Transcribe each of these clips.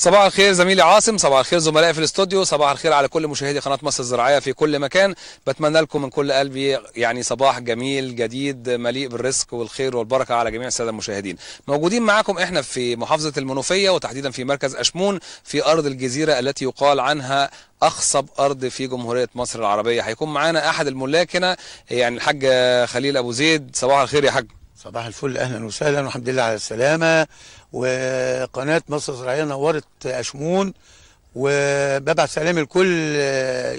صباح الخير زميلي عاصم صباح الخير زملائي في الاستوديو صباح الخير على كل مشاهدي قناه مصر الزراعيه في كل مكان بتمنى لكم من كل قلبي يعني صباح جميل جديد مليء بالرزق والخير والبركه على جميع الساده المشاهدين موجودين معاكم احنا في محافظه المنوفيه وتحديدا في مركز اشمون في ارض الجزيره التي يقال عنها اخصب ارض في جمهوريه مصر العربيه هيكون معانا احد الملاك هنا يعني الحاج خليل ابو زيد صباح الخير يا حاج صباح الفل اهلا وسهلا والحمد لله على السلامه وقناه مصر الزراعيه نورت اشمون وببعت سلامي لكل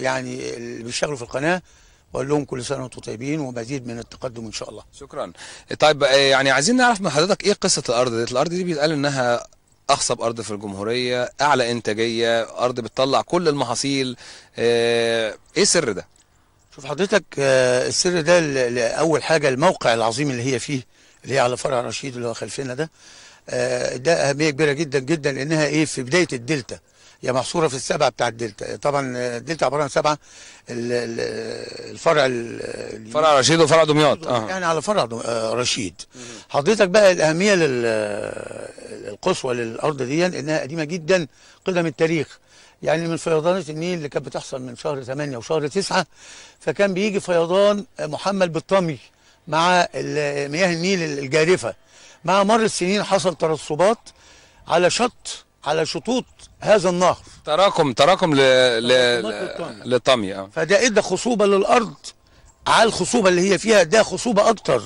يعني اللي بيشتغلوا في القناه واقول لهم كل سنه وانتم طيبين ومزيد من التقدم ان شاء الله شكرا طيب آه، يعني عايزين نعرف من حضرتك ايه قصه الارض دي الارض دي بيتقال انها اخصب ارض في الجمهوريه اعلى انتاجيه ارض بتطلع كل المحاصيل آه، ايه سر ده شوف حضرتك آه، السر ده اول حاجه الموقع العظيم اللي هي فيه اللي هي على فرع رشيد اللي هو خلفنا ده آه، ده اهميه كبيره جدا جدا لانها ايه في بدايه الدلتا هي محصوره في السبعه بتاع الدلتا آه، طبعا الدلتا عباره عن سبعه الفرع فرع رشيد وفرع دمياط اه يعني على فرع رشيد حضرتك بقى الاهميه القصوى للارض دي انها قديمه جدا قدم التاريخ يعني من فيضانات النيل اللي كانت بتحصل من شهر 8 وشهر 9 فكان بيجي فيضان محمل بالطمي مع مياه النيل الجارفه مع مر السنين حصل ترسبات على شط على شطوط هذا النهر تراكم تراكم ل... ل... للطمي آه. فده ادى خصوبه للارض على الخصوبه اللي هي فيها ده خصوبه اكتر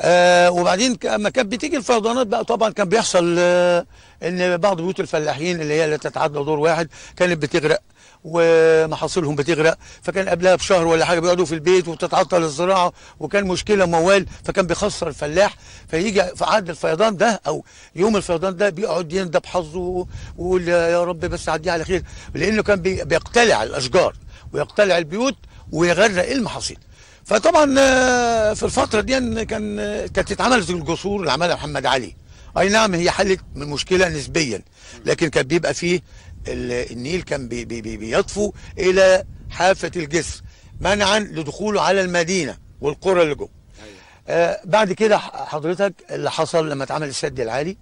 آه وبعدين لما كانت بتيجي الفيضانات بقى طبعا كان بيحصل آه ان بعض بيوت الفلاحين اللي هي اللي تتعدى دور واحد كانت بتغرق ومحاصيلهم بتغرق فكان قبلها بشهر ولا حاجه بيقعدوا في البيت وتتعطل الزراعه وكان مشكله موال فكان بيخسر الفلاح فيجي في عهد الفيضان ده او يوم الفيضان ده بيقعد يندب حظه ويقول يا رب بس عديه على خير لانه كان بيقتلع الاشجار ويقتلع البيوت ويغرق المحاصيل فطبعا آه، في الفتره دي كان كانت اتعملت الجسور اللي عملها محمد علي اي نعم هي حلت من مشكله نسبيا لكن كان بيبقى فيه النيل كان بي بي بي بيطفو الى حافه الجسر منعا لدخوله على المدينه والقرى اللي جوه آه بعد كده حضرتك اللي حصل لما اتعمل السد العالي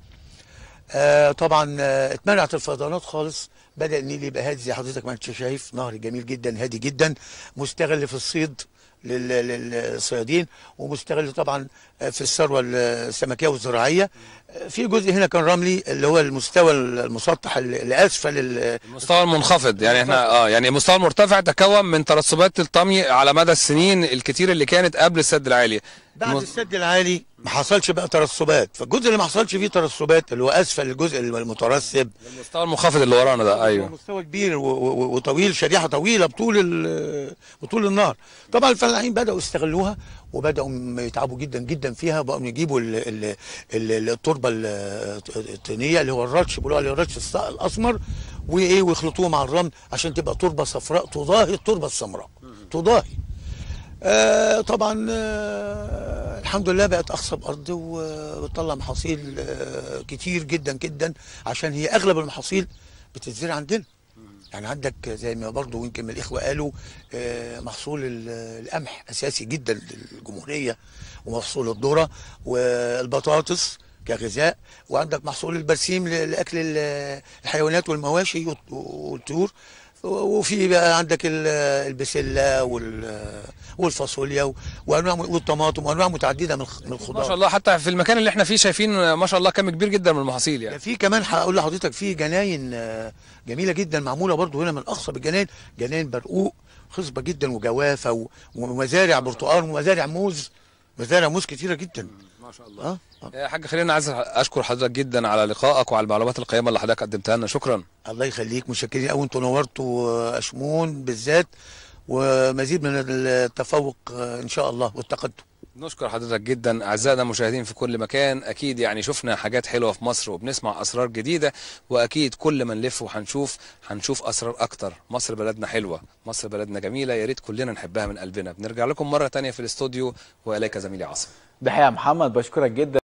آه طبعا آه اتمنعت الفيضانات خالص بدا النيل يبقى هادي زي حضرتك ما انت شايف نهر جميل جدا هادي جدا مستغل في الصيد للصيادين ومستغل طبعا في الثروه السمكيه والزراعيه في جزء هنا كان رملي اللي هو المستوى المسطح اللي اسفل المستوى المنخفض يعني احنا اه يعني المستوى المرتفع تكون من ترسبات الطمي على مدى السنين الكتير اللي كانت قبل السد العالي بعد السد العالي ما حصلش بقى ترسبات فالجزء اللي ما حصلش فيه ترسبات اللي هو اسفل الجزء المترسب المستوى المنخفض اللي ورانا ده ايوه مستوى كبير وطويل شريحه طويله بطول بطول النهر طبعا الفلاحين بداوا يستغلوها وبداوا يتعبوا جدا جدا فيها بقوا يجيبوا الـ الـ الـ التربه الطينيه اللي هو الرش بيقولوا عليه الرش الاسمر وايه ويخلطوه مع الرمل عشان تبقى تربه صفراء تضاهي التربه السمراء تضاهي آه طبعا آه الحمد لله بقت اخصب ارض وبتطلع محاصيل آه، كتير جدا جدا عشان هي اغلب المحاصيل بتتزرع عندنا يعني عندك زي ما برضه يمكن من الاخوه قالوا آه، محصول القمح اساسي جدا للجمهوريه ومحصول الذره والبطاطس كغذاء وعندك محصول البرسيم لاكل الحيوانات والمواشي والطيور وفي بقى عندك البسله والفاصوليا وانواع والطماطم وانواع متعدده من الخضار ما شاء الله حتى في المكان اللي احنا فيه شايفين ما شاء الله كم كبير جدا من المحاصيل يعني في كمان هقول لحضرتك في جناين آه، جميله جدا معموله برضو هنا من اقصى بالجناين جناين برقوق خصبه جدا وجوافه ومزارع برتقال ومزارع موز مزارع موز كتيره جدا ما شاء الله اه يا آه، حاج خليل انا عايز اشكر حضرتك جدا على لقائك وعلى المعلومات القيمه اللي حضرتك قدمتها لنا شكرا الله يخليك متشكرين قوي انتوا نورتوا اشمون بالذات ومزيد من التفوق ان شاء الله والتقدم نشكر حضرتك جدا اعزائنا المشاهدين في كل مكان اكيد يعني شفنا حاجات حلوه في مصر وبنسمع اسرار جديده واكيد كل ما نلف وهنشوف هنشوف اسرار اكتر مصر بلدنا حلوه مصر بلدنا جميله يا ريت كلنا نحبها من قلبنا بنرجع لكم مره ثانيه في الاستوديو واليك زميلي عاصم ده يا محمد بشكرك جدا